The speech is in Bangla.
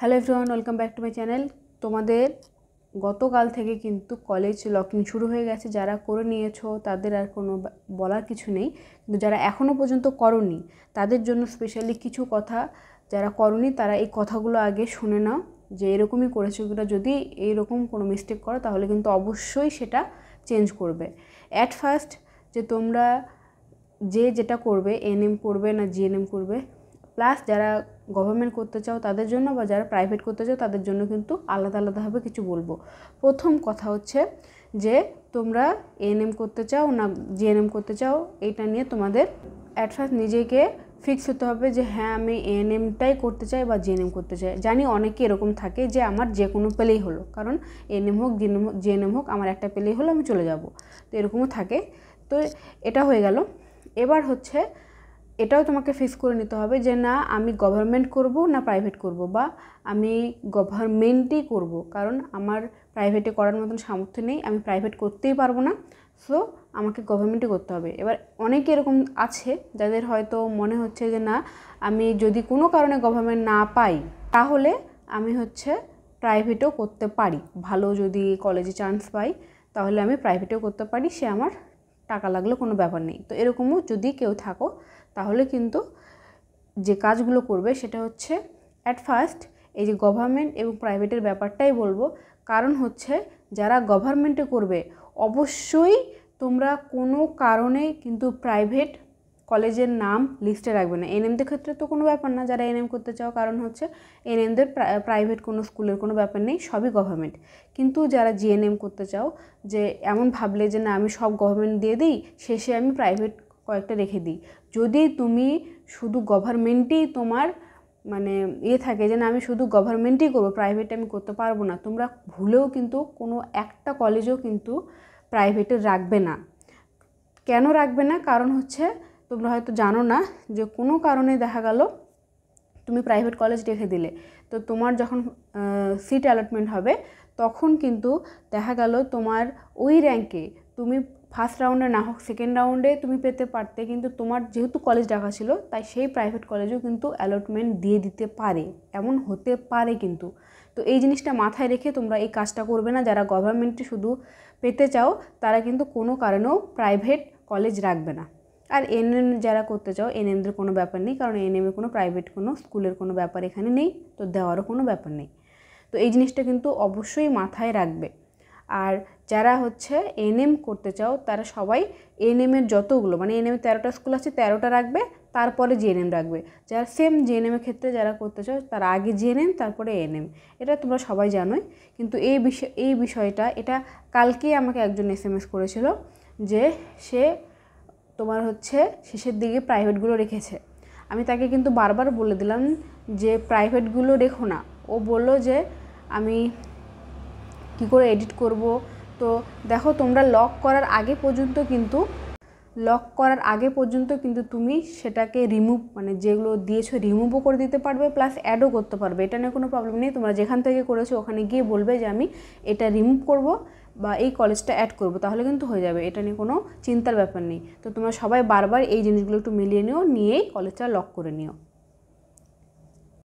hello everyone welcome back to my channel তোমাদের গতকাল থেকে কিন্তু কলেজ লকিং শুরু হয়ে গেছে যারা করে নিয়েছো তাদের আর কোনো বলার কিছু নেই কিন্তু যারা এখনও পর্যন্ত করনি তাদের জন্য স্পেশালি কিছু কথা যারা করনি তারা এই কথাগুলো আগে শুনে নাও যে এরকমই করেছো কিনা যদি এইরকম কোনো মিস্টেক করো তাহলে কিন্তু অবশ্যই সেটা চেঞ্জ করবে অ্যাট ফার্স্ট যে তোমরা যে যেটা করবে এনএম করবে না জিএনএম করবে প্লাস যারা গভর্নমেন্ট করতে চাও তাদের জন্য বা যারা প্রাইভেট করতে চাও তাদের জন্য কিন্তু আলাদা আলাদাভাবে কিছু বলবো প্রথম কথা হচ্ছে যে তোমরা এএনএম করতে চাও না জিএনএম করতে চাও এটা নিয়ে তোমাদের অ্যাডভান্স নিজেকে ফিক্স হতে হবে যে হ্যাঁ আমি এএনএমটাই করতে চাই বা জিএনএম করতে চাই জানি অনেকে এরকম থাকে যে আমার যে কোনো পেলেই হলো কারণ এএনএম হোক জিএনএম হোক জিএনএম হোক আমার একটা পেলেই হলো আমি চলে যাব তো এরকমও থাকে তো এটা হয়ে গেল এবার হচ্ছে এটাও তোমাকে ফেস করে নিতে হবে যে না আমি গভর্নমেন্ট করব না প্রাইভেট করব বা আমি গভর্নমেন্টই করব কারণ আমার প্রাইভেটে করার মতন সামর্থ্য নেই আমি প্রাইভেট করতেই পারবো না সো আমাকে গভর্নমেন্টই করতে হবে এবার অনেকে এরকম আছে যাদের হয়তো মনে হচ্ছে যে না আমি যদি কোনো কারণে গভর্নমেন্ট না পাই তাহলে আমি হচ্ছে প্রাইভেটও করতে পারি ভালো যদি কলেজে চান্স পাই তাহলে আমি প্রাইভেটেও করতে পারি সে আমার টাকা লাগলে কোনো ব্যাপার নেই তো এরকমও যদি কেউ থাকো তাহলে কিন্তু যে কাজগুলো করবে সেটা হচ্ছে অ্যাট ফার্স্ট এই যে গভর্নমেন্ট এবং প্রাইভেটের ব্যাপারটাই বলবো কারণ হচ্ছে যারা গভর্নমেন্টে করবে অবশ্যই তোমরা কোনো কারণে কিন্তু প্রাইভেট কলেজের নাম লিস্টে রাখবে না এনএমদের ক্ষেত্রে তো কোনো ব্যাপার না যারা এনএম করতে চাও কারণ হচ্ছে এনএমদের প্রাইভেট কোনো স্কুলের কোনো ব্যাপার নেই সবই গভর্নমেন্ট কিন্তু যারা জিএনএম করতে চাও যে এমন ভাবলে যে না আমি সব গভর্নমেন্ট দিয়ে দিই শেষে আমি প্রাইভেট কয়েকটা রেখে দিই যদি তুমি শুধু গভর্নমেন্টই তোমার মানে ইয়ে থাকে যে না আমি শুধু গভর্নমেন্টই করবো প্রাইভেট আমি করতে পারবো না তোমরা ভুলেও কিন্তু কোনো একটা কলেজও কিন্তু প্রাইভেটে রাখবে না কেন রাখবে না কারণ হচ্ছে তোমরা হয়তো জানো না যে কোনো কারণে দেখা গেল তুমি প্রাইভেট কলেজ রেখে দিলে তো তোমার যখন সিট অ্যালটমেন্ট হবে তখন কিন্তু দেখা গেল তোমার ওই র্যাঙ্কে তুমি ফার্স্ট রাউন্ডে না হোক সেকেন্ড রাউন্ডে তুমি পেতে পারতে কিন্তু তোমার যেহেতু কলেজ ডাকা ছিল তাই সেই প্রাইভেট কলেজেও কিন্তু অ্যালটমেন্ট দিয়ে দিতে পারে এমন হতে পারে কিন্তু তো এই জিনিসটা মাথায় রেখে তোমরা এই কাজটা করবে না যারা গভর্নমেন্টে শুধু পেতে চাও তারা কিন্তু কোনো কারণেও প্রাইভেট কলেজ রাখবে না আর এম যারা করতে চাও এন এমদের কোনো ব্যাপার নেই কারণ এনএমে কোনো প্রাইভেট কোনো স্কুলের কোনো ব্যাপার এখানে নেই তো দেওয়ারও কোনো ব্যাপার নেই তো এই জিনিসটা কিন্তু অবশ্যই মাথায় রাখবে আর যারা হচ্ছে এনএম করতে চাও তারা সবাই এনএমের যতগুলো মানে এনএমে তেরোটা স্কুল আছে তেরোটা রাখবে তারপরে এন এম রাখবে যারা সেম এন এমের ক্ষেত্রে যারা করতে চাও তারা আগে জেএনএম তারপরে এন এম এটা তোমরা সবাই জানোই কিন্তু এই বিষয় এই বিষয়টা এটা কালকেই আমাকে একজন এস এম এস করেছিল যে সে তোমার হচ্ছে শেষের দিকে প্রাইভেটগুলো রেখেছে আমি তাকে কিন্তু বারবার বলে দিলাম যে প্রাইভেটগুলো রেখো না ও বলল যে আমি কি করে এডিট করব তো দেখো তোমরা লক করার আগে পর্যন্ত কিন্তু লক করার আগে পর্যন্ত কিন্তু তুমি সেটাকে রিমুভ মানে যেগুলো দিয়েছো রিমুভও করে দিতে পারবে প্লাস অ্যাডও করতে পারবে এটা নিয়ে কোনো প্রবলেম নেই তোমরা যেখান থেকে করেছো ওখানে গিয়ে বলবে যে আমি এটা রিমুভ করব বা এই কলেজটা অ্যাড করব তাহলে কিন্তু হয়ে যাবে এটা নিয়ে কোনো চিন্তার ব্যাপার নেই তো তোমরা সবাই বারবার এই জিনিসগুলো একটু মিলিয়ে নিও নিয়েই কলেজটা লক করে নিও